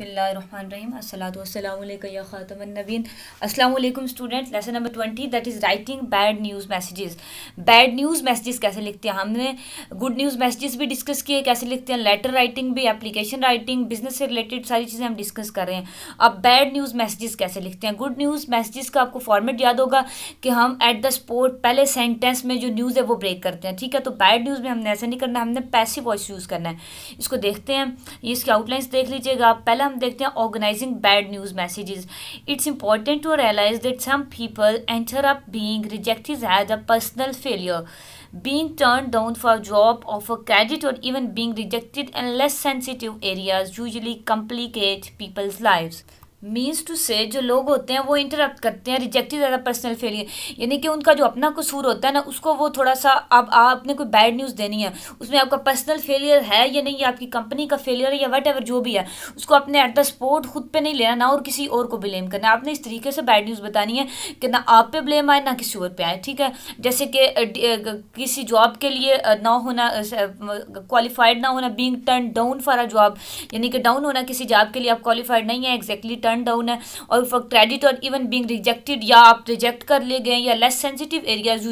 बिसमीम असलातुसलैक्या ख़ातमनबीन असलम student lesson number twenty that is writing bad news messages bad news messages कैसे लिखते हैं हमने गुड न्यूज़ मैसेजेस भी डिस्कस किए कैसे लिखते हैं लेटर राइटिंग भी एप्लीकेशन राइटिंग बिजनेस से रिलेटेड सारी चीज़ें हम डिस्कस कर रहे हैं अब बैड न्यूज़ मैसेजेस कैसे लिखते हैं गुड न्यूज़ मैसेजेस का आपको फॉर्मेट याद होगा कि हम एट द स्पोर्ट पहले सेंटेंस में जो न्यूज़ है वो ब्रेक करते हैं ठीक है तो बैड न्यूज़ में हमने ऐसा नहीं करना हमने पैसिव वॉइस यूज़ करना है इसको देखते हैं इसके आउटलाइंस देख लीजिएगा आप पहला हम देखते हैं organising bad news messages it's important to realise that some people end up being rejected as a personal failure being turned down for a job offer credit or even being rejected in less sensitive areas usually complicate people's lives means to say जो लोग होते हैं वो interrupt करते हैं ही ज़्यादा personal failure यानी कि उनका जो अपना कसूर होता है ना उसको वो थोड़ा सा अब आपने कोई बैड न्यूज़ देनी है उसमें आपका पर्सनल फेलियर है या नहीं या आपकी कंपनी का फेलियर है या वट एवर जो भी है उसको अपने एट द स्पोर्ट खुद पे नहीं लेना ना और किसी और को ब्लेम करना आपने इस तरीके से बैड न्यूज़ बतानी है कि ना आप पे ब्लेम आए ना किसी और पे आए ठीक है जैसे कि किसी जॉब के लिए ना होना क्वालिफाइड ना होना being turn down for a job यानी कि डाउन होना किसी जॉब के लिए आप क्वालिफाइड नहीं है एग्जैक्टली टर्न डाउन है और फॉर क्रेडिट और इवन बींग रिजेक्टेड या आप रिजेक्ट कर लिए गए या लेस सेंसिटिव एरियाज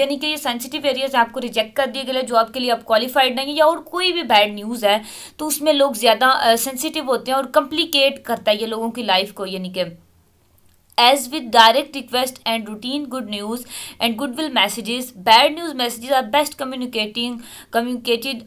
यानी कि ये सेंसिटिव एरियाज आपको रिजेक्ट कर दिए गए जो आपके लिए आप क्वालिफाइड नहीं है या और कोई भी बैड न्यूज़ है तो उसमें लोग ज़्यादा सेंसिटिव होते हैं और कम्प्लिकेट करता है ये लोगों की लाइफ को यानी कि as with direct request and routine good news and goodwill messages bad news messages are best communicating communicated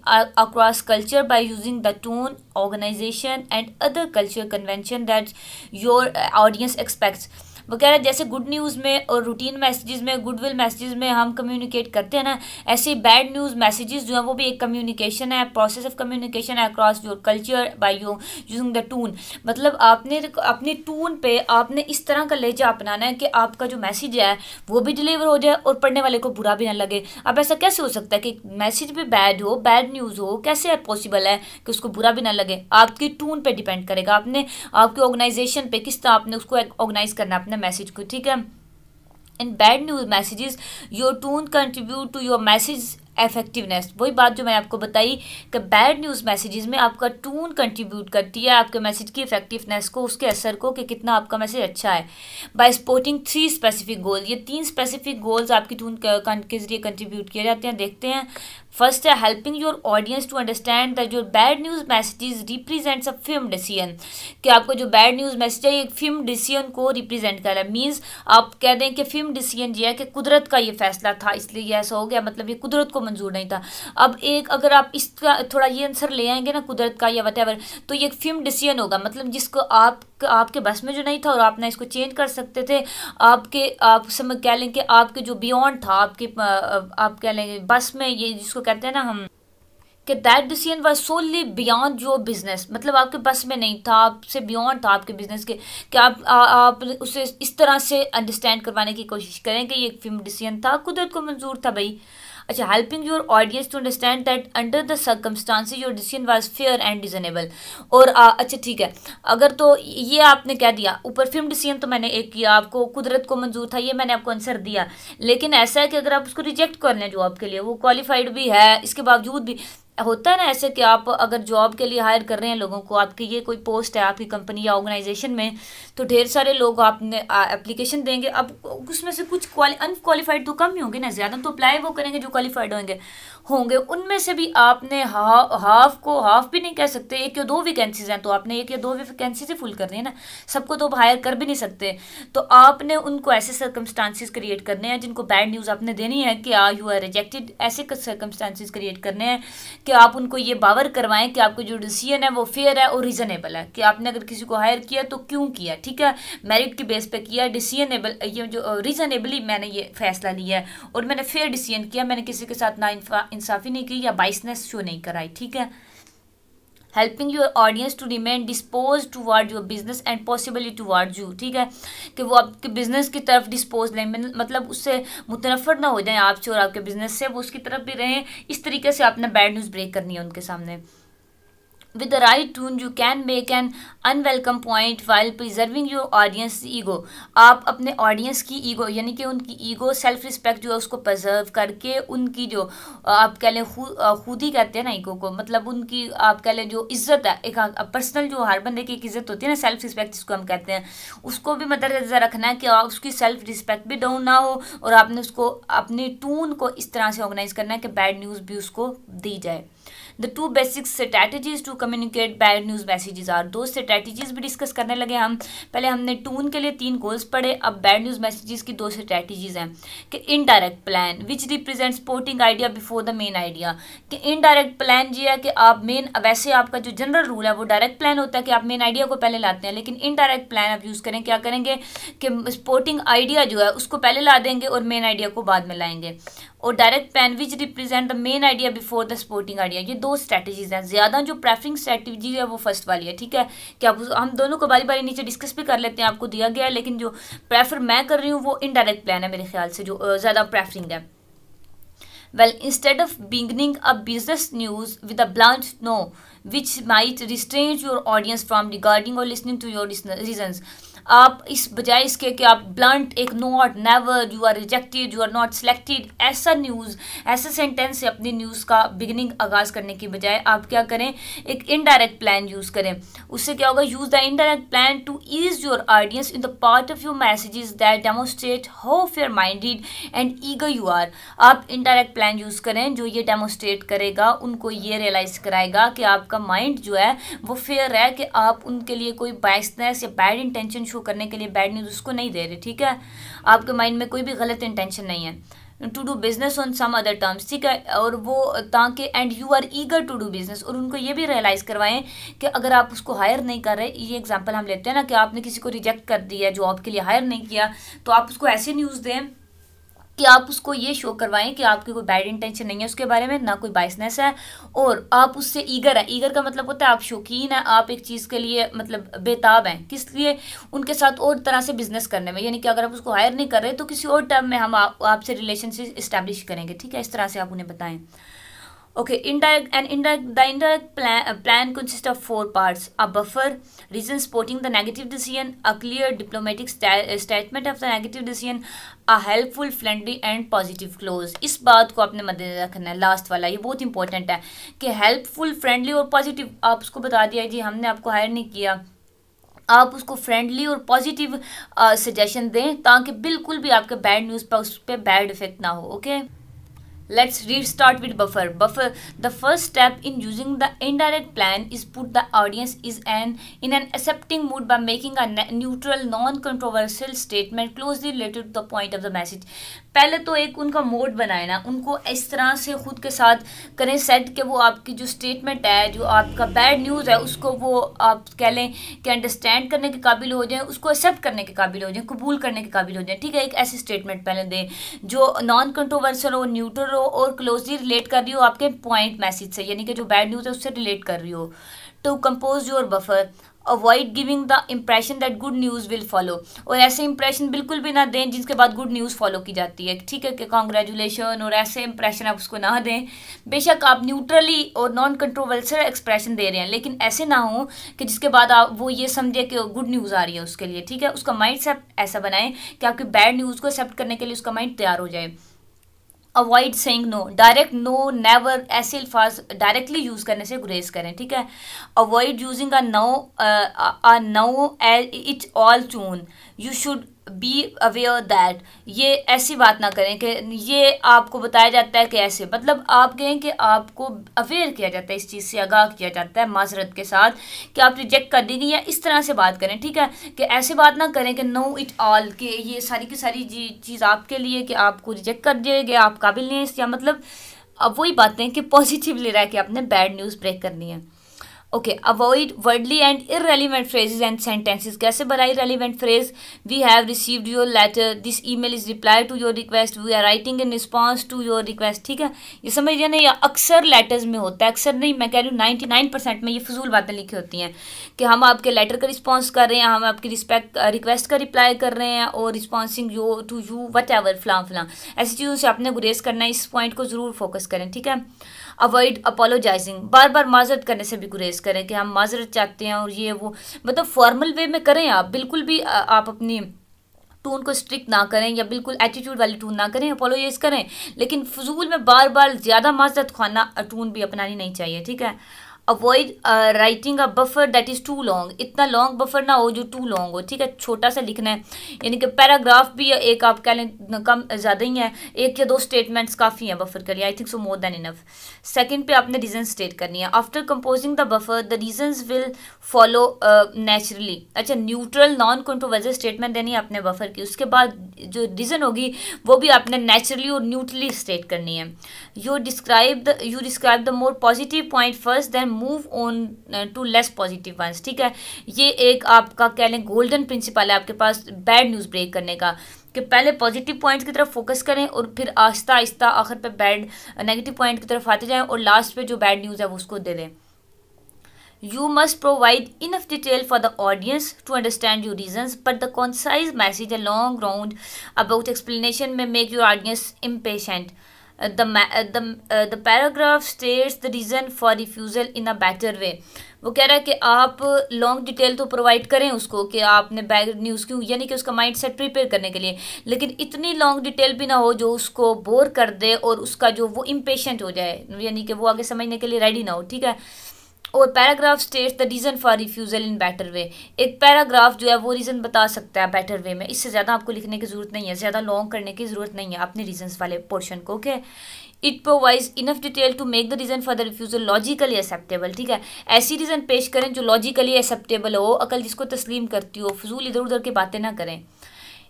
across culture by using the tone organization and other culture convention that your uh, audience expects वगैरह जैसे good news में और routine messages में goodwill messages में हम communicate करते हैं ना ऐसे बैड न्यूज़ मैसेजेस जो है वो भी एक कम्युनिकेशन है प्रोसेस ऑफ कम्युनिकेशन है across your culture by you using the tone मतलब आपने अपनी टून पे आपने इस तरह का लहजा अपनाना है कि आपका जो मैसेज है वो भी डिलीवर हो जाए और पढ़ने वाले को बुरा भी ना लगे अब ऐसा कैसे हो सकता है कि मैसेज भी बैड हो बैड न्यूज़ हो कैसे पॉसिबल है कि उसको बुरा भी ना लगे आपकी टून पर डिपेंड करेगा आपने आपकी ऑर्गेनाइजेशन पर किस तरह आपने उसको ऑर्गेनाइज करना है अपने मैसेज को ठीक है in bad news messages your tone contribute to your message effectiveness वही बात जो मैंने आपको बताई कि बैड न्यूज़ मैसेजेस में आपका टून कंट्रीब्यूट करती है आपके मैसेज की इफेक्टिवनेस को उसके असर को कि कितना आपका मैसेज अच्छा है by supporting three specific goal ये तीन स्पेसिफिक गोल्स आपकी टून के जरिए कंट्रीब्यूट किए जाते हैं देखते हैं फर्स्ट है helping your audience to understand that your bad news message represents a firm decision कि आपको जो बैड न्यूज मैसेज है ये फिल्म डिसीजन को रिप्रेजेंट कर रहा है मींस आप कह दें कि फिल्म डिसीजन ये है कि कुदरत का ये फैसला था इसलिए ये ऐसा हो गया मतलब ये कुदरत को मंजूर नहीं था अब एक अगर आप इसका थोड़ा ये आंसर ले आएंगे ना कुदरत का या वट तो ये एक फिल्म डिसीजन होगा मतलब जिसको आप आपके बस में जो नहीं था और आप ना इसको चेंज कर सकते थे आपके आप समझ कह लें कि आपके जो बियॉन्ड था आपके आप कह लेंगे बस में ये जिसको कहते हैं ना हम कि that decision was solely beyond your business मतलब आपके बस में नहीं था आपसे बियॉन्ड था आपके बिजनेस के कि आप आ, आप उसे इस तरह से अंडरस्टैंड करवाने की कोशिश करें कि ये फिल्म डिसीजन था कुदरत को मंजूर था भाई अच्छा helping your audience to understand that under the circumstances your decision was fair and reasonable और आ, अच्छा ठीक है अगर तो ये आपने कह दिया ऊपर फिल्म डिसीजन तो मैंने एक किया आपको कुदरत को मंजूर था ये मैंने आपको आंसर दिया लेकिन ऐसा है कि अगर आप उसको रिजेक्ट कर लें जो आपके लिए वो क्वालिफाइड भी है इसके बावजूद भी होता है ना ऐसे कि आप अगर जॉब के लिए हायर कर रहे हैं लोगों को आपकी ये कोई पोस्ट है आपकी कंपनी या ऑर्गेनाइजेशन में तो ढेर सारे लोग आपने एप्लीकेशन देंगे अब उसमें से कुछ अनकालीफाइड तो कम ही होंगे ना ज़्यादा तो अप्लाई वो करेंगे जो क्वालिफाइड होंगे होंगे उनमें से भी आपने हा, हाफ को हाफ भी नहीं कह सकते एक या दो वैकेंसीज हैं तो आपने एक या दो वैकेंसी से फुल करनी है ना सबको तो आप हायर कर भी नहीं सकते तो आपने उनको ऐसे सर्कमस्टांसिस क्रिएट करने हैं जिनको बैड न्यूज़ आपने देनी है कि आ यू आर रिजेक्टेड ऐसे सर्कमस्टांसिस क्रिएट करने हैं कि आप उनको ये बावर करवाएं कि आपको जो डिसीजन है वो फेयर है और रीज़नेबल है कि आपने अगर किसी को हायर किया तो क्यों किया ठीक है मेरिट के बेस पे किया डिसीजनेबल ये जो रीज़नेबली मैंने ये फैसला लिया है और मैंने फेयर डिसीजन किया मैंने किसी के साथ ना इंसाफी नहीं की या बाइसनेस शो नहीं कराई ठीक है helping your audience to remain disposed toward your business and possibly toward you ठीक है कि वो आपके बिजनेस की तरफ डिस्पोज लें मतलब, मतलब उससे मुतनफर ना हो जाए आपसे और आपके बिजनेस से वो उसकी तरफ भी रहें इस तरीके से आपने बैड न्यूज़ ब्रेक करनी है उनके सामने With the right tune, you can make an unwelcome point while preserving your audience ego आप अपने ऑडियंस की ईगो यानी कि उनकी ईगो सेल्फ रिस्पेक्ट जो है उसको preserve करके उनकी जो आप कह लें खुद ही कहते हैं ना ईगो को मतलब उनकी आप कह लें जो इज्जत है एक पर्सनल हाँ, जो हर बंदे की एक इज्जत होती है ना सेल्फ रिस्पेक्ट जिसको हम कहते हैं उसको भी नजर रखना है कि उसकी सेल्फ रिस्पेक्ट भी डाउन ना हो और आपने उसको अपने टून को इस तरह से ऑर्गेनाइज करना है कि बैड न्यूज़ भी उसको दी जाए the two basic strategies to communicate bad news messages are दो स्ट्रैटेजीज भी डिस्कस करने लगे हम पहले हमने टून के लिए तीन गोल्स पढ़े अब बैड न्यूज़ मैसेजेस की दो स्ट्रैटेजीज हैं कि indirect plan which represent supporting idea before the main idea कि इनडायरेक्ट प्लान ये है कि आप मेन वैसे आपका जो जनरल रूल है वो डायरेक्ट प्लान होता है कि आप मेन आइडिया को पहले लाते हैं लेकिन इनडायरेक्ट प्लान आप यूज़ करें क्या करेंगे कि स्पोर्टिंग आइडिया जो है उसको पहले ला देंगे और मेन आइडिया को बाद में लाएंगे और direct plan which represent the main idea before the supporting idea ये दो स्ट्रैटेजीज हैं ज़्यादा जो प्रेफरिंग स्ट्रैटेजी है वो फर्स्ट वाली है ठीक है कि आप हम दोनों को बारी बारी नीचे डिस्कस भी कर लेते हैं आपको दिया गया है लेकिन जो प्रेफर मैं कर रही हूँ वो इनडायरेक्ट प्लान है मेरे ख्याल से जो ज़्यादा प्रेफरिंग है well instead of beginning a business news with a blunt no which might restrain your audience from regarding or listening to your reasons आप इस बजाय इसके कि आप ब्लंट एक not never you are rejected you are not selected ऐसा news ऐसे sentence से अपनी न्यूज़ का बिगनिंग आगाज़ करने की बजाय आप क्या करें एक इनडायरेक्ट प्लान यूज़ करें उससे क्या होगा use the indirect plan to ease your audience in the part of your messages that demonstrate how fair minded and eager you are आप इनडायरेक्ट प्लान यूज़ करें जो ये डेमोस्ट्रेट करेगा उनको ये रियलाइज़ कराएगा कि आपका माइंड जो है वो फेयर है कि आप उनके लिए कोई बाइसनेस या बैड इंटेंशन शो करने के लिए बैड न्यूज़ उसको नहीं दे रहे ठीक है आपके माइंड में कोई भी गलत इंटेंशन नहीं है to do business on some other terms ठीक है और वो ताकि and you are eager to do business और उनको ये भी रियलाइज़ करवाएं कि अगर आप उसको हायर नहीं कर रहे ये एग्जांपल हम लेते हैं ना कि आपने किसी को रिजेक्ट कर दिया जॉब के लिए हायर नहीं किया तो आप उसको ऐसे न्यूज़ दें कि आप उसको ये शो करवाएं कि आपकी कोई बैड इंटेंशन नहीं है उसके बारे में ना कोई बाइसनेस है और आप उससे ईगर है ईगर का मतलब होता है आप शौकीन है आप एक चीज़ के लिए मतलब बेताब हैं किस लिए उनके साथ और तरह से बिजनेस करने में यानी कि अगर आप उसको हायर नहीं कर रहे तो किसी और टर्म में हम आपसे रिलेशनशिप इस्टेब्लिश करेंगे ठीक है इस तरह से आप उन्हें बताएं okay indirect and indirect the indirect plan plan consist of four parts a buffer reason supporting the negative decision a clear diplomatic statement of the negative decision a helpful friendly and positive close इस बात को आपने मद्देनजर रखना है last वाला ये बहुत इंपॉर्टेंट है कि हेल्पफुल फ्रेंडली और पॉजिटिव आप उसको बता दिया जी हमने आपको हायर नहीं किया आप उसको फ्रेंडली और पॉजिटिव सजेशन uh, दें ताकि बिल्कुल भी आपके बैड न्यूज़ पर उस पर बैड इफेक्ट ना हो okay okay? Let's restart with buffer. Buffer, the first step in using the indirect plan is put the audience is an in an accepting mood by making a neutral, non-controversial statement closely related to the point of the message. पहले तो एक उनका mode बनाए ना उनको इस तरह से ख़ुद के साथ करें सेट कि वो आपकी जो स्टेटमेंट है जो आपका बैड न्यूज़ है उसको वो आप कह लें कि अंडरस्टैंड करने के काबिल हो जाएं उसको एक्सेप्ट करने के काबिल हो जाएं कबूल करने के काबिल हो जाएं ठीक है एक ऐसी स्टेटमेंट पहले दें जो नॉन कंट्रोवर्सल हो न्यूट्रल हो और क्लोजली रिलेट कर रही हो आपके पॉइंट मैसेज से यानी कि जो बैड न्यूज़ है उससे रिलेट कर रही हो to compose your buffer avoid giving the impression that good news will follow और ऐसे इंप्रेशन बिल्कुल भी ना दें जिसके बाद गुड न्यूज़ फॉलो की जाती है ठीक है कि कॉन्ग्रेचुलेशन और ऐसे इंप्रेशन आप उसको ना दें बेशक आप न्यूट्रली और नॉन कंट्रोवर्सल एक्सप्रेशन दे रहे हैं लेकिन ऐसे ना हो कि जिसके बाद आप वो ये समझे कि गुड न्यूज़ आ रही है उसके लिए ठीक है उसका माइंड ऐसा बनाएं कि आपकी बैड न्यूज़ को एक्सेप्ट करने के लिए उसका माइंड तैयार हो जाए avoid saying no direct no never ऐसे अल्फाज डायरेक्टली यूज़ करने से गुरेज करें ठीक है avoid using a no a no it's all tune you should be aware that ये ऐसी बात ना करें कि ये आपको बताया जाता है कि ऐसे मतलब आप कहें कि आपको अवेयर किया जाता है इस चीज़ से आगाह किया जाता है माजरत के साथ कि आप रिजेक्ट कर देनी है या इस तरह से बात करें ठीक है कि ऐसे बात ना करें कि नो इट ऑल कि ये सारी की सारी चीज़ आपके लिए कि आपको रिजेक्ट कर दिया गया आप काबिल नहीं है या मतलब अब वही बातें कि पॉजिटिव ले रहा है कि आपने बैड न्यूज़ ब्रेक करनी है okay avoid wordy and irrelevant phrases and sentences कैसे बनाई relevant phrase we have received your letter this email is reply to your request we are writing in response to your request ठीक है ये समझ लिया ना ये अक्सर लेटर्स में होता है अक्सर नहीं मैं कह रही हूँ नाइन्टी नाइन परसेंट में ये फजूल बातें लिखी होती हैं कि हम आपके लेटर का रिस्पॉन्स कर रहे हैं हम आपकी रिस्पेक्ट रिक्वेस्ट uh, का रिप्लाई कर रहे हैं और responding you to you whatever फलां फलां ऐसी चीज़ों से आपने गुरेज करना है इस पॉइंट को ज़रूर फोकस करें ठीक है अवॉइड अपोलोजाइजिंग बार बार माजरत करने से भी गुरेज करें कि हम माजरत चाहते हैं और ये वो मतलब फॉर्मल वे में करें आप बिल्कुल भी आप अपनी टून को स्ट्रिक्ट ना करें या बिल्कुल एटीट्यूड वाली टून ना करें अपोलोजाइज करें लेकिन फजूल में बार बार ज़्यादा माजरत खाना टून भी अपनानी नहीं चाहिए ठीक है avoid writing a buffer that is too long इतना लॉन्ग बफर ना हो जो टू लॉन्ग हो ठीक है छोटा सा लिखना है यानी कि पैराग्राफ भी एक आप कह लें कम ज़्यादा ही है एक या दो स्टेटमेंट्स काफ़ी हैं बफर के लिए I think so more than enough second पे आपने रीज़न स्टेट करनी है after composing the buffer the reasons will follow naturally अच्छा न्यूट्रल नॉन कंट्रोवर्जल स्टेटमेंट देनी है आपने बफर की उसके बाद जो रीज़न होगी वो भी आपने नेचुरली और न्यूट्रली स्टेट करनी है you describe the you describe the more positive point first then move on to less positive ones ठीक है ये एक आपका कह लें गोल्डन प्रिंसिपल है आपके पास बैड न्यूज़ ब्रेक करने का कि पहले पॉजिटिव पॉइंट्स की तरफ फोकस करें और फिर आहिस्ता आहिस्ता आखिर पे बैड नेगेटिव पॉइंट की तरफ आते जाएं और लास्ट पे जो बैड न्यूज़ है वो उसको दे दें you must provide enough detail for the audience to understand your reason but the concise message a long roundabout explanation may make your audience impatient Uh, the, uh, the, uh, the paragraph states the reason for refusal in a better way वो कह रहा है कि आप long detail तो provide करें उसको कि आपने बैग न्यूज़ क्यों यानी कि उसका माइंड सेट प्रिपेयर करने के लिए लेकिन इतनी लॉन्ग डिटेल भी ना हो जो उसको बोर कर दे और उसका जो वो इम्पेशेंट हो जाए यानी कि वो आगे समझने के लिए रेडी ना हो ठीक है और paragraph state the reason for refusal in better way एक पैराग्राफ जो है वो रीज़न बता सकता है बेटर वे में इससे ज़्यादा आपको लिखने की ज़रूरत नहीं है ज़्यादा लॉन्ग करने की ज़रूरत नहीं है अपने रीजन वाले पोर्शन को okay it provides enough detail to make the reason for the refusal logically acceptable ठीक है ऐसी रीज़न पेश करें जो लॉजिकली एक्सेप्टेबल हो अकल जिसको तस्लीम करती हो फजूल इधर उधर की बातें ना करें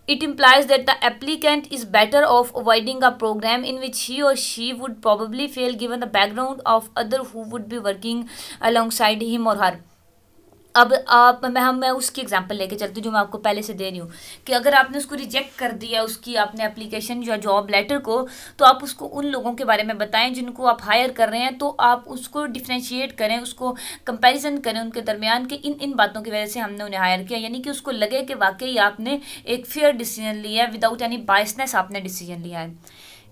It implies that the applicant is better off avoiding a program in which he or she would probably fail given the background of other who would be working alongside him or her. अब आप मैं हम मैं उसकी example लेके चलती हूँ जो मैं आपको पहले से दे रही हूँ कि अगर आपने उसको रिजेक्ट कर दिया उसकी आपने एप्लीकेशन या जॉब लेटर को तो आप उसको उन लोगों के बारे में बताएं जिनको आप हायर कर रहे हैं तो आप उसको डिफ्रेंशिएट करें उसको कंपेरिजन करें उनके दरमियान कि इन इन बातों की वजह से हमने उन्हें हायर किया यानी कि उसको लगे कि वाकई आपने एक फेयर डिसीजन लिया है विदाउट एनी बायसनेस आपने डिसीजन लिया है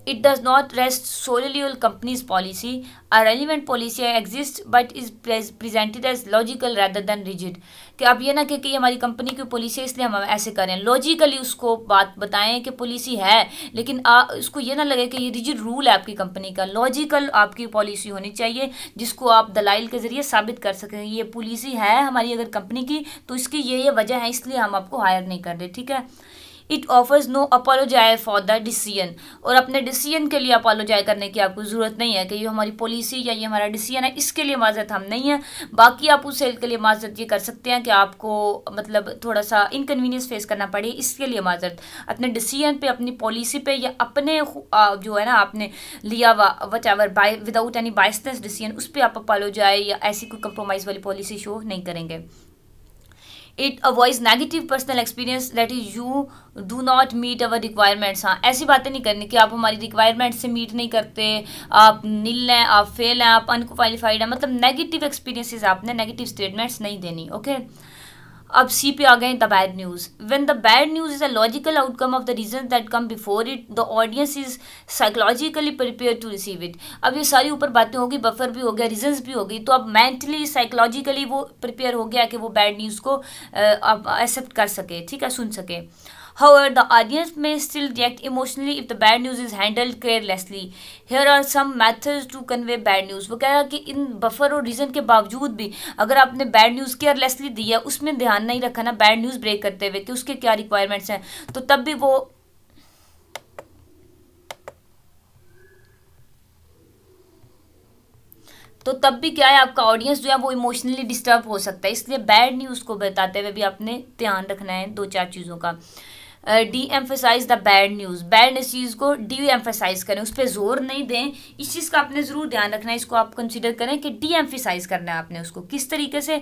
It does not rest solely on company's policy. A relevant policy exists but is presented as logical rather than rigid. कि आप ये ना कहें कि ये हमारी कंपनी की पॉलिसी है इसलिए हम ऐसे करें लॉजिकली उसको बात बताएं कि पॉलिसी है लेकिन आ, उसको ये ना लगे कि ये रिजिड रूल है आपकी कंपनी का लॉजिकल आपकी पॉलिसी होनी चाहिए जिसको आप दलाइल के ज़रिए साबित कर सकें ये पॉलिसी है हमारी अगर कंपनी की तो इसकी ये ये वजह है इसलिए हम आपको हायर नहीं कर रहे ठीक है it offers no apology for the decision और अपने डिसीजन के लिए अपोलोजाय करने की आपको ज़रूरत नहीं है कि ये हमारी पॉलिसी या ये हमारा डिसीजन है इसके लिए माजरत हम नहीं है बाकी आप उस सेल के लिए माजरत ये कर सकते हैं कि आपको मतलब थोड़ा सा इनकन्वीनियंस फेस करना पड़े इसके लिए माजरत अपने डिसीजन पे अपनी पॉलिसी पे या अपने जो है ना आपने लिया हुआ whatever by without any biasness decision उस पर आप अपोलोजाय या ऐसी कोई कंप्रोमाइज़ वाली पॉलिसी शो नहीं करेंगे it avoids negative personal experience that is you do not meet our requirements हाँ ऐसी बातें नहीं करनी कि आप हमारी रिक्वायरमेंट से मीट नहीं करते आप नील हैं आप फेल हैं आप अनक्वालिफाइड हैं मतलब नेगेटिव एक्सपीरियंसिस आपने नेगेटिव स्टेटमेंट्स नहीं देनी ओके okay? अब सी पे आ गए the bad news when the bad news is a logical outcome of the reason that come before it the audience is psychologically prepare to receive it अब ये सारी ऊपर बातें होगी बफर भी हो गया रीजन्स भी हो गई तो अब मेंटली साइकोलॉजिकली वो प्रिपेयर हो गया कि वो बैड न्यूज़ को एक्सेप्ट कर सके ठीक है सुन सके However, the audience may still react emotionally if the bad news is handled carelessly. Here are some methods to convey bad news. वो कह रहा कि इन बफर और रीज़न के बावजूद भी अगर आपने बैड न्यूज़ केयरलेसली दी है उसमें ध्यान नहीं रखा ना बैड न्यूज़ ब्रेक करते हुए कि उसके क्या रिक्वायरमेंट्स हैं तो तब भी वो तो तब भी क्या है आपका ऑडियंस जो है वो इमोशनली डिस्टर्ब हो सकता है इसलिए बैड न्यूज़ को बताते हुए भी आपने ध्यान रखना है दो चार चीज़ों का deemphasize the bad news bad इस चीज़ को डी एम्फेसाइज करें उस पर जोर नहीं दें इस चीज़ का आपने ज़रूर ध्यान रखना है इसको आप कंसिडर करें कि डी एम्फेसाइज करना है आपने उसको किस तरीके से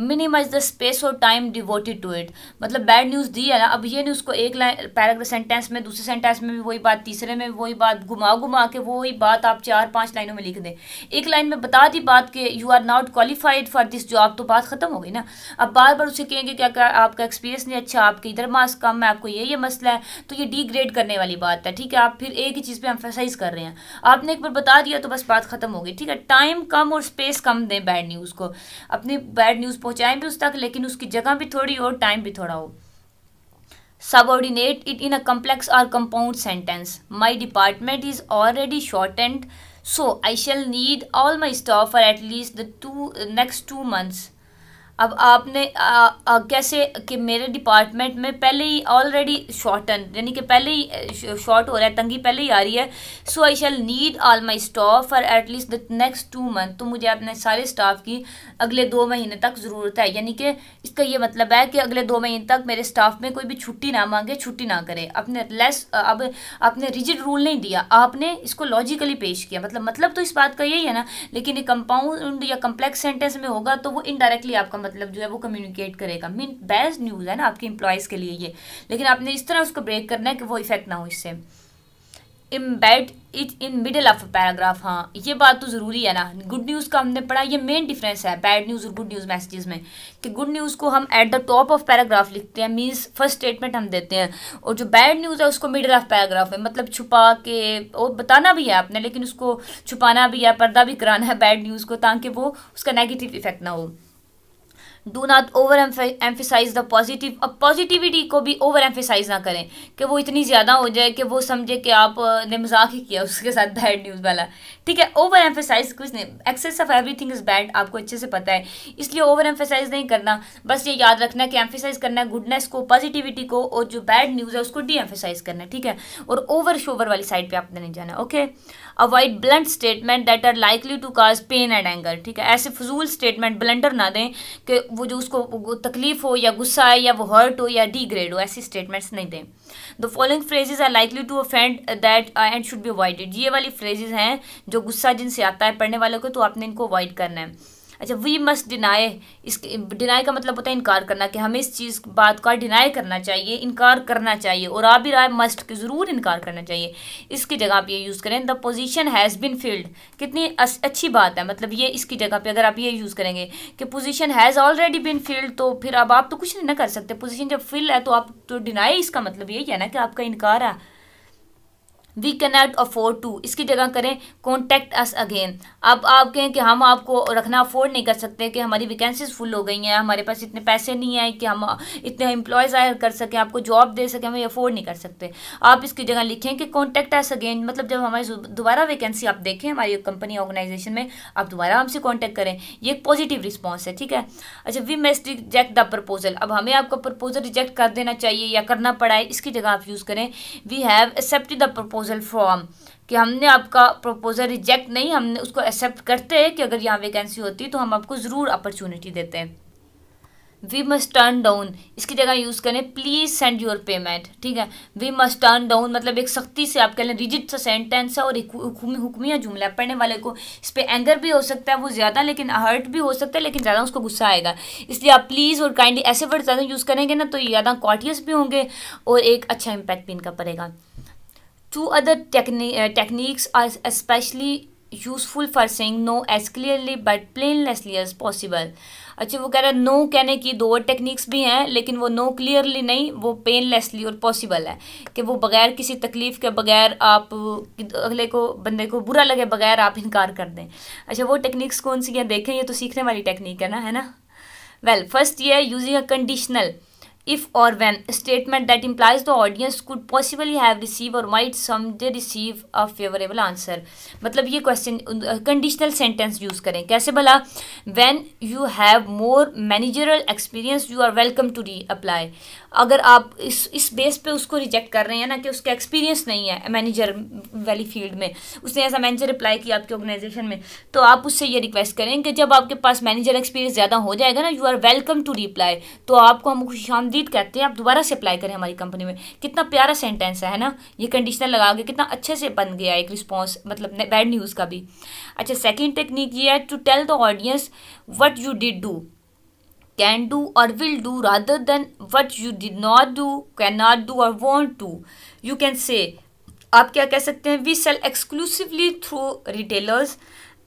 मिनिमाइज द स्पेस और टाइम डिवोटेड टू इट मतलब बैड न्यूज़ दी है ना अब ये नहीं उसको एक लाइन पैराग्राफ सेंटेंस में दूसरे सेंटेंस में भी वही बात तीसरे में भी वही बात घुमा घुमा के वही बात आप चार पाँच लाइनों में लिख दें एक लाइन में बता दी बात कि you are not qualified for this job तो बात ख़त्म हो गई ना अब बार बार उसे कहेंगे क्या आपका एक्सपीरियंस नहीं अच्छा आपके इधर मार्क्स कम है आपको रही है ये मसला है तो ये डिग्रेड करने वाली बात है ठीक है आप फिर एक ही चीज़ पर एम्फोसाइज कर रहे हैं आपने एक बार बता दिया तो बस बात ख़त्म हो गई ठीक है टाइम कम और स्पेस कम दें बैड न्यूज़ को अपनी बैड न्यूज़ पहुँचाएं भी उस तक लेकिन उसकी जगह भी थोड़ी और टाइम भी थोड़ा हो subordinate it in a complex or compound sentence. My department is already shortened, so I shall need all my staff for at least the two next two months. अब आपने आ, आ, कैसे कि मेरे डिपार्टमेंट में पहले ही ऑलरेडी शॉर्टन यानी कि पहले ही शॉर्ट हो रहा है तंगी पहले ही आ रही है so I shall need all my staff for at least the next two month तो मुझे अपने सारे स्टाफ की अगले दो महीने तक ज़रूरत है यानी कि इसका ये मतलब है कि अगले दो महीने तक मेरे स्टाफ में कोई भी छुट्टी ना मांगे छुट्टी ना करे अपने लेस अब आपने रिजिड रूल नहीं दिया आपने इसको लॉजिकली पेश किया मतलब मतलब तो इस बात का यही है ना लेकिन ये कंपाउंड या कम्प्लेक्स सेंटेंस में होगा तो वो इनडायरेक्टली आपका मतलब मतलब जो है वो कम्युनिकेट करेगा मीन बेस्ट न्यूज़ है ना आपके एम्प्लॉयज़ के लिए ये लेकिन आपने इस तरह उसको ब्रेक करना है कि वो इफेक्ट ना हो इससे embed it in middle of a paragraph हाँ ये बात तो ज़रूरी है ना गुड न्यूज़ का हमने पढ़ा ये मेन डिफरेंस है बैड न्यूज़ और गुड न्यूज़ मैसेजेस में कि गुड न्यूज़ को हम at the top of paragraph लिखते हैं मीन्स फर्स्ट स्टेटमेंट हम देते हैं और जो बैड न्यूज़ है उसको मिडल ऑफ पैराग्राफ में मतलब छुपा के और बताना भी है आपने लेकिन उसको छुपाना भी है पर्दा भी कराना है बैड न्यूज़ को ताकि वो उसका नेगेटिव इफेक्ट ना हो do not overemphasize the positive अब पॉजिटिविटी को भी ओवर एम्फिसाइज ना करें कि वो इतनी ज़्यादा हो जाए कि वो समझे कि आप ने मजाक ही किया उसके साथ बैड न्यूज़ वाला ठीक है ओवर एम्फिसाइज कुछ नहीं excess of everything is bad आपको अच्छे से पता है इसलिए ओवर एम्फिसाइज नहीं करना बस ये याद रखना कि एम्फिसाइज करना है गुडनेस को पॉजिटिविटी को और जो बैड न्यूज़ है उसको डी एम्फिसाइज करना है ठीक है और ओवर शोवर वाली साइड पर आपने नहीं जाना okay avoid blunt statement that are likely to cause pain and anger ठीक है ऐसे फजूल स्टेटमेंट ब्लेंडर ना दें कि वो जो उसको तकलीफ हो या गुस्सा आए या वो हर्ट हो या डिग्रेड हो ऐसी स्टेटमेंट्स नहीं दें the following phrases are likely to offend that and should be avoided ये वाली फ्रेजेज हैं जो गुस्सा जिनसे आता है पढ़ने वालों को तो आपने इनको अवॉइड करना है अच्छा वी मस्ट डिनाई इस डिनाई का मतलब होता है इनकार करना कि हमें इस चीज़ बात का डिनाई करना चाहिए इनकार करना चाहिए और आप भी राय मस्ट के ज़रूर इनकार करना चाहिए इसकी जगह आप ये यूज़ करें the position has been filled कितनी अच्छी बात है मतलब ये इसकी जगह पर अगर आप ये यूज़ करेंगे कि position has already been filled तो फिर अब आप तो कुछ नहीं ना कर सकते पोजिशन जब फिल है तो आप तो डिनाई इसका मतलब यही है ना कि आपका इनकार है वी कैनॉट अफोर्ड टू इसकी जगह करें कॉन्टैक्ट अस अगेन अब आप कहें कि हम आपको रखना अफोर्ड नहीं कर सकते कि हमारी वैकेंसीज फुल हो गई हैं हमारे पास इतने पैसे नहीं आए कि हम इतने एम्प्लॉयज़ हायर कर सकें आपको जॉब दे सकें हम अफोर्ड नहीं कर सकते आप इसकी जगह लिखें कि कॉन्टैक्ट अस अगेन मतलब जब हमारी दोबारा वैकेंसी आप देखें हमारी कंपनी ऑर्गेनाइजेशन में आप दोबारा हमसे कॉन्टैक्ट करें ये एक पॉजिटिव रिस्पॉन्स है ठीक है अच्छा we must reject the proposal अब हमें आपका प्रपोजल रिजेक्ट कर देना चाहिए या करना पड़ा है इसकी जगह आप यूज़ करें we have accepted the proposal proposal form कि हमने आपका प्रपोजल रिजेक्ट नहीं हमने उसको एक्सेप्ट करते हैं कि अगर यहाँ वैकेंसी होती तो हम आपको ज़रूर अपॉर्चुनिटी देते हैं वी मस्ट टर्न डाउन इसकी जगह यूज़ करें प्लीज़ सेंड योर पेमेंट ठीक है वी मस्ट टर्न डाउन मतलब एक सख्ती से आप कह लें रिजिट सा सेंटेंस है और एक हुक्मिया जुमला पढ़ने वाले को इस पर एंगर भी हो सकता है वो ज़्यादा लेकिन हर्ट भी हो सकता है लेकिन ज़्यादा उसको गुस्सा आएगा इसलिए आप प्लीज़ और काइंडली ऐसे वर्ड ज़्यादा यूज़ करेंगे ना तो ज़्यादा कॉटियस भी होंगे और एक अच्छा इम्पैक्ट भी इनका पड़ेगा Two other techni uh, techniques are especially useful for saying no as clearly but painlessly as possible अच्छा वो कह रहा है नो कहने की दो और टेक्निक्स भी हैं लेकिन वो नो क्लियरली नहीं वो पेनलेसली और पॉसिबल है कि वो बगैर किसी तकलीफ़ के बगैर आप अगले को बंदे को बुरा लगे बगैर आप इनकार कर दें अच्छा वो टेक्निक्स कौन सी हैं देखें ये तो सीखने वाली टेक्निक है ना है ना वेल फर्स्ट ये है using a conditional if or when a statement that implies the audience could possibly have received or might someday receive a favorable answer मतलब ये question conditional sentence use करें कैसे भला when you have more managerial experience you are welcome to reapply अगर आप इस इस base पे उसको रिजेक्ट कर रहे हैं ना कि उसका एक्सपीरियंस नहीं है मैनेजर वाली फील्ड में उसने ऐसा मैनेजर अप्लाई किया आपके ऑर्गेनाइजेशन में तो आप उससे ये रिक्वेस्ट करें कि जब आपके पास मैनेजर एक्सपीरियंस ज़्यादा हो जाएगा ना you are welcome to reply तो आपको हम खुश आमदीद कहते हैं आप दोबारा से अप्लाई करें हमारी कंपनी में कितना प्यारा सेंटेंस है ना ये कंडीशनर लगा के कितना अच्छे से बन गया एक रिस्पॉन्स मतलब बैड न्यूज़ का भी अच्छा सेकेंड टेक्निक ये है to tell the audience what you did do can do और will do rather than what you did not do cannot do और won't to you can say आप क्या कह सकते हैं we sell exclusively through retailers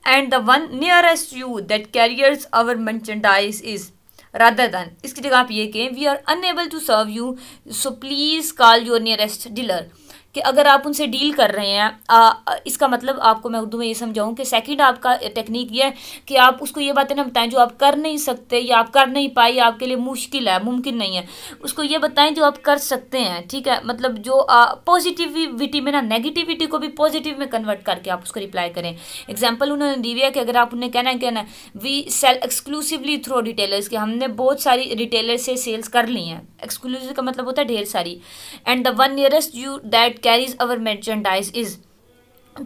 and the one nearest you that carries our merchandise is rather than इसकी जगह आप ये कहें we are unable to serve you so please call your nearest dealer कि अगर आप उनसे डील कर रहे हैं आ, इसका मतलब आपको मैं उर्दू में ये समझाऊँ कि सेकेंड आपका टेक्निक ये है कि आप उसको ये बातें ना बताएं जो आप कर नहीं सकते या आप कर नहीं पाए आपके लिए मुश्किल है मुमकिन नहीं है उसको ये बताएं जो आप कर सकते हैं ठीक है मतलब जो पॉजिटिविटी में ना नेगेटिविटी को भी पॉजिटिव में कन्वर्ट करके आप उसको रिप्लाई करें एग्जाम्पल उन्होंने दी हुई है कि अगर आप उन्हें कहना है कहना है we sell exclusively through retailers के हमने बहुत सारी रिटेलर से सेल्स कर ली हैं एक्सक्लूसिव का मतलब होता है ढेर सारी and the one nearest you that carries our merchandise is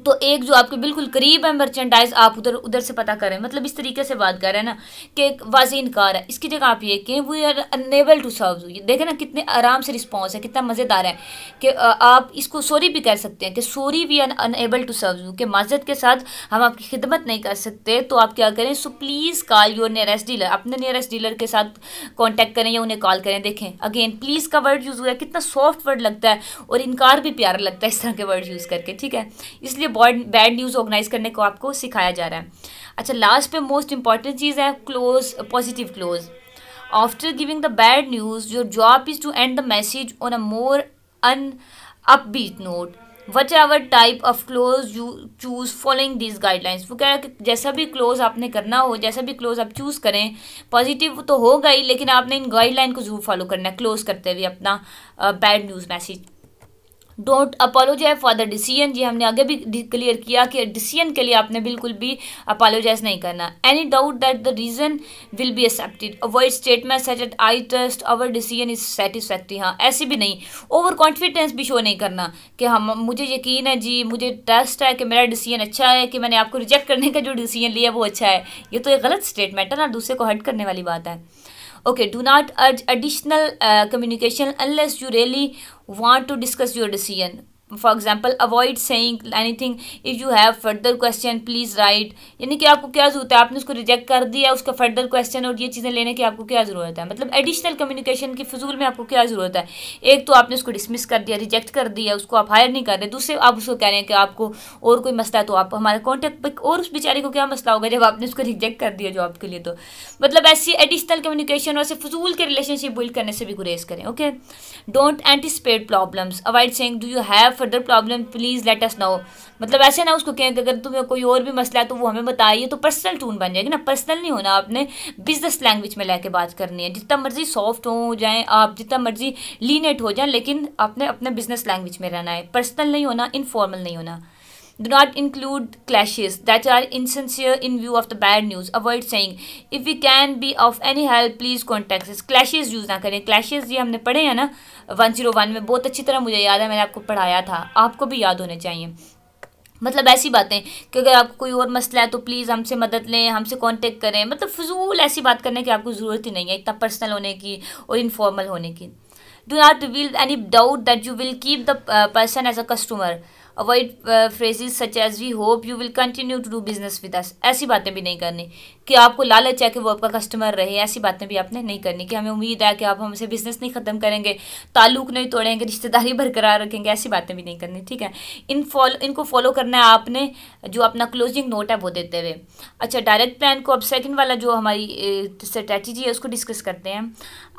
तो एक जो आपके बिल्कुल करीब है मर्चेंडाइज आप उधर उधर से पता करें मतलब इस तरीके से बात कर रहे हैं ना कि एक वाजी इनकार है इसकी जगह आप ये कहें we are unable to serve you देखें ना कितने आराम से रिस्पॉन्स है कितना मज़ेदार है कि आप इसको सॉरी भी कह सकते हैं कि sorry we are unable to serve you कि माजत के साथ हम आपकी खिदमत नहीं कर सकते तो आप क्या करें so please call your nearest dealer अपने नियरेस्ट डीलर के साथ कॉन्टैक्ट करें या उन्हें कॉल करें देखें अगेन प्लीज़ का वर्ड यूज़ हुआ है कितना सॉफ्ट वर्ड लगता है और इनकार भी प्यारा लगता है इस तरह के वर्ड यूज़ करके ठीक है इस इसलिए बैड न्यूज़ ऑर्गेनाइज करने को आपको सिखाया जा रहा है अच्छा लास्ट पे मोस्ट इंपॉर्टेंट चीज़ है close positive close after giving the bad news your job is to end the message on a more an upbeat note whatever type of close you choose following this guidelines वो कह रहा है कि जैसा भी close आपने करना हो जैसा भी क्लोज आप चूज़ करें पॉजिटिव तो होगा ही लेकिन आपने इन गाइडलाइन को जरूर फॉलो करना है क्लोज करते हुए अपना bad news message don't apologize for the decision जी हमने आगे भी क्लियर किया कि डिसीजन के लिए आपने बिल्कुल भी अपोलोजाइज नहीं करना any doubt that the reason will be accepted avoid statement such at I trust our decision is satisfactory हाँ ऐसे भी नहीं ओवर कॉन्फिडेंस भी शो नहीं करना कि हम मुझे यकीन है जी मुझे ट्रस्ट है कि मेरा डिसीजन अच्छा है कि मैंने आपको रिजेक्ट करने का जो डिसीजन लिया वो अच्छा है ये तो एक गलत स्टेटमेंट है ना दूसरे को हर्ट करने वाली बात है okay do not urge additional uh, communication unless you really want to discuss your decision for example avoid saying anything if you have further question please write यानी कि आपको क्या ज़रूरत है आपने उसको रिजेक्ट कर दिया उसका फर्दर क्वेश्चन और ये चीज़ें लेने की आपको क्या ज़रूरत है मतलब एडिशनल कम्युनिकेशन की फजूल में आपको क्या ज़रूरत है एक तो आपने उसको डिसमिस कर दिया रिजेक्ट कर दिया उसको आप हायर नहीं कर रहे दूसरे आप उसको कह रहे हैं कि आपको और कोई मसला है तो आप हमारे कॉन्टेक्ट पर और उस बेचारे को क्या मसला होगा जब आपने उसको रिजेक्ट कर दिया जॉब के लिए तो मतलब ऐसी एडिशनल कम्युनिकेशन और फजूल के रिलेशनशिप बिल्ड करने से भी गुरेज करें okay don't anticipate problems avoid saying do you have further problem please let us know मतलब ऐसे ना उसको कहें कि अगर तुम्हें कोई और भी मसला है तो वो हमें बताइए तो पर्सनल टून बन जाएगी ना पर्सनल नहीं होना आपने बिजनेस लैंग्वेज में लेके बात करनी है जितना मर्जी सॉफ्ट हो जाए आप जितना मर्जी लीनेट हो जाए लेकिन आपने अपने बिजनेस लैंग्वेज में रहना है पर्सनल नहीं होना इनफॉर्मल नहीं होना Do not include clashes that are insincere in view of the bad news. Avoid saying, if we can be of any help, please contact us. Clashes use na kare clashes ye humne padhe hai na 101 mein bahut achi tarah mujhe yaad hai maine aapko padhaya tha aapko bhi yaad hone chahiye मतलब ऐसी बातें कि अगर आपको कोई और मसला है तो प्लीज़ हमसे मदद लें हमसे कांटेक्ट करें मतलब फजूल ऐसी बात करने की आपको ज़रूरत ही नहीं है इतना पर्सनल होने की और इनफॉर्मल होने की do not reveal any doubt that you will keep the person as a customer avoid phrases such as we hope you will continue to do business with us ऐसी बातें भी नहीं करनी कि आपको लालच है कि वो आपका कस्टमर रहे ऐसी बातें भी आपने नहीं करनी कि हमें उम्मीद है कि आप हमसे बिजनेस नहीं ख़त्म करेंगे ताल्लुक नहीं तोड़ेंगे रिश्तेदारी बरकरार रखेंगे ऐसी बातें भी नहीं करनी ठीक है इन फॉलो इनको फॉलो करना है आपने जो अपना क्लोजिंग नोट है वो देते हुए अच्छा डायरेक्ट प्लान को अब सेकेंड वाला जो हमारी स्ट्रेटेजी uh, है उसको डिस्कस करते हैं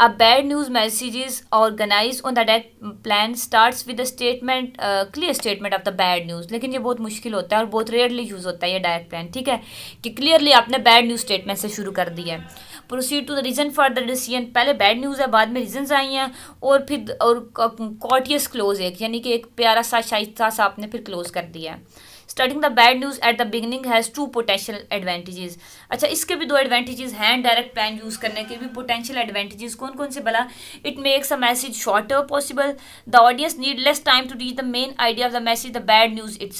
A bad news message is organized on the attack plan starts with statement clear statement of the bad news लेकिन ये बहुत मुश्किल होता है और बहुत रेयरली यूज़ होता है ये डायरेक्ट प्लान ठीक है कि क्लियरली आपने बैड न्यूज़ स्टेटमेंट से शुरू कर दिया है proceed to the reason for the decision पहले बैड न्यूज़ है बाद में रीजन्स आई हैं और फिर और कॉटियस क्लोज एक यानी कि एक प्यारा सा शाइस्ता सा आपने फिर क्लोज़ कर दिया है starting the bad news at the beginning has two potential advantages अच्छा इसके भी दो एडवांटेजेस हैं डायरेक्ट प्लान यूज़ करने के भी पोटेंशियल एडवांटेजेस कौन कौन से भला it makes a message shorter possible the audience need less time to reach the main idea of the message the bad news it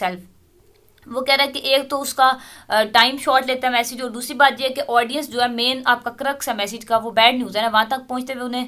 वो कह रहा है कि एक तो उसका टाइम शॉर्ट लेता है मैसेज और दूसरी बात यह है कि ऑडियंस जो है मेन आपका क्रक्स है मैसेज का वो बैड न्यूज़ है ना वहाँ तक पहुँचते हुए उन्हें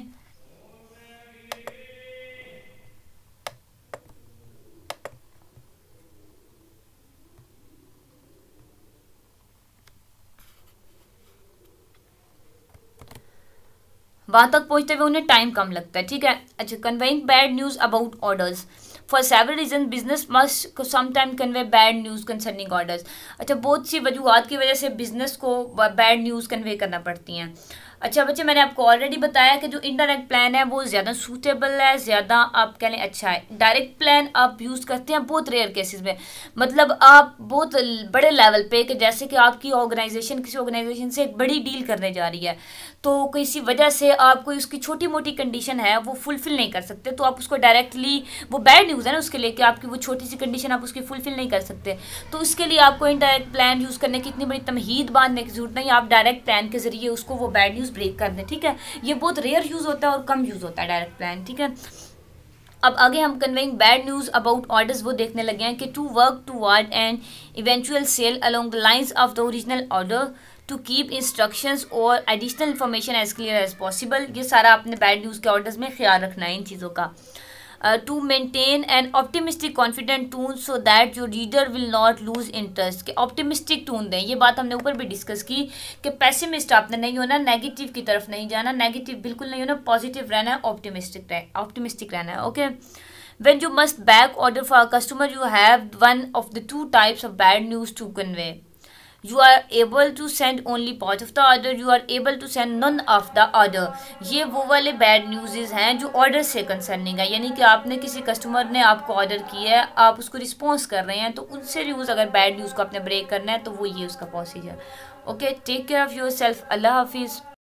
वहाँ तक पहुँचते हुए उन्हें टाइम कम लगता है ठीक है अच्छा conveying bad news about orders for several reason business must sometime convey bad news concerning orders अच्छा बहुत सी वजूहत की वजह से बिजनेस को बैड न्यूज़ कन्वे करना पड़ती हैं अच्छा बच्चे मैंने आपको ऑलरेडी बताया कि जो इनडायरेक्ट प्लान है वो ज़्यादा सूटेबल है ज़्यादा आप कह लें अच्छा है डायरेक्ट प्लान आप यूज़ करते हैं बहुत रेयर केसेस में मतलब आप बहुत बड़े लेवल पे कि जैसे कि आपकी ऑर्गेनाइजेशन किसी ऑर्गेनाइजेशन से एक बड़ी डील करने जा रही है तो किसी वजह से आप कोई उसकी छोटी मोटी कंडीशन है वो फुलफिल नहीं कर सकते तो आप उसको डायरेक्टली वो बैड न्यूज़ है ना उसके लिए कि आपकी वो छोटी सी कंडीशन आप उसकी फुलफिल नहीं कर सकते तो उसके लिए आपको इनडायरेक्ट प्लान यूज़ करने की इतनी बड़ी तमहीद बांधने की जरूरत नहीं आप डायरेक्ट प्लान के ज़रिए उसको वो बैड न्यूज़ ब्रेक कर दें ठीक है ये बहुत रेयर यूज़ होता है और कम यूज़ होता है डायरेक्ट प्लान ठीक है अब आगे हम conveying bad news about orders वो देखने लगे हैं कि to work toward and eventual sale along the lines of the original order to keep instructions और additional information as clear as possible ये सारा आपने बैड न्यूज़ के ऑर्डर में ख्याल रखना है इन चीज़ों का to maintain an optimistic confident tone so that your reader will not lose interest के ऑप्टिमिस्टिक टून दें ये बात हमने ऊपर भी डिस्कस की कि पैसिमिस्ट आपने नहीं होना नेगेटिव की तरफ नहीं जाना नेगेटिव बिल्कुल नहीं होना पॉजिटिव रहना है ऑप्टिमिस्टिक रह ऑप्टिमिस्टिक रहना है okay when you must back order for customer you have one of the two types of bad news to convey you are able to send only part of the order you are able to send none of the order ये वो वाले bad news हैं जो order से concerning है यानी कि आपने किसी कस्टमर ने आपको ऑर्डर किया है आप उसको रिस्पॉन्स कर रहे हैं तो उनसे न्यूज़ अगर बैड न्यूज़ को आपने ब्रेक करना है तो वो ये उसका procedure okay take care of yourself अल्लाह हाफिज़